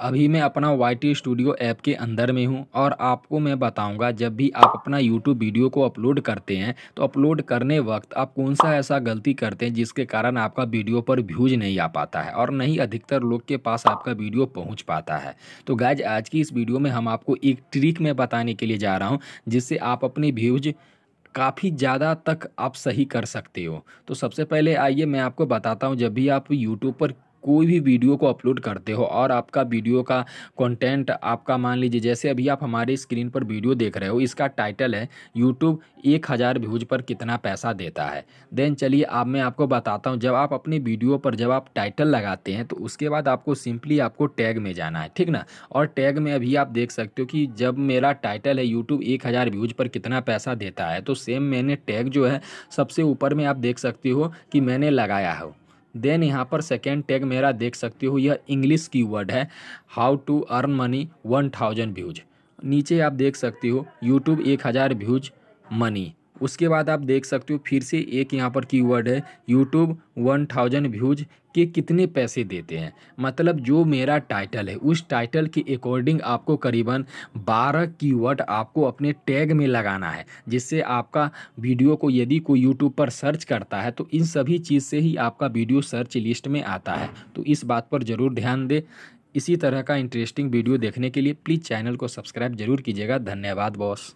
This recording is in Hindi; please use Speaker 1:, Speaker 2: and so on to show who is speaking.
Speaker 1: अभी मैं अपना वाई टी स्टूडियो ऐप के अंदर में हूँ और आपको मैं बताऊंगा जब भी आप अपना यूट्यूब वीडियो को अपलोड करते हैं तो अपलोड करने वक्त आप कौन सा ऐसा गलती करते हैं जिसके कारण आपका वीडियो पर व्यूज नहीं आ पाता है और नहीं अधिकतर लोग के पास आपका वीडियो पहुँच पाता है तो गाइज आज की इस वीडियो में हम आपको एक ट्रिक में बताने के लिए जा रहा हूँ जिससे आप अपने व्यूज़ काफ़ी ज़्यादा तक आप सही कर सकते हो तो सबसे पहले आइए मैं आपको बताता हूँ जब भी आप यूट्यूब पर कोई भी वीडियो को अपलोड करते हो और आपका वीडियो का कंटेंट आपका मान लीजिए जैसे अभी आप हमारे स्क्रीन पर वीडियो देख रहे हो इसका टाइटल है यूट्यूब एक हज़ार व्यूज पर कितना पैसा देता है देन चलिए अब मैं आपको बताता हूँ जब आप अपनी वीडियो पर जब आप टाइटल लगाते हैं तो उसके बाद आपको सिंपली आपको टैग में जाना है ठीक ना और टैग में अभी आप देख सकते हो कि जब मेरा टाइटल है यूट्यूब एक हज़ार व्यूज पर कितना पैसा देता है तो सेम मैंने टैग जो है सबसे ऊपर में आप देख सकते हो कि मैंने लगाया हो देन यहाँ पर सेकेंड टैग मेरा देख सकते हो यह इंग्लिश की वर्ड है how to earn money one thousand views नीचे आप देख सकते हो यूट्यूब एक हज़ार व्यूज मनी उसके बाद आप देख सकते हो फिर से एक यहाँ पर कीवर्ड है यूट्यूब वन थाउजेंड व्यूज़ के कितने पैसे देते हैं मतलब जो मेरा टाइटल है उस टाइटल के अकॉर्डिंग आपको करीबन 12 कीवर्ड आपको अपने टैग में लगाना है जिससे आपका वीडियो को यदि कोई यूट्यूब पर सर्च करता है तो इन सभी चीज़ से ही आपका वीडियो सर्च लिस्ट में आता है तो इस बात पर ज़रूर ध्यान दें इसी तरह का इंटरेस्टिंग वीडियो देखने के लिए प्लीज़ चैनल को सब्सक्राइब जरूर कीजिएगा धन्यवाद बॉस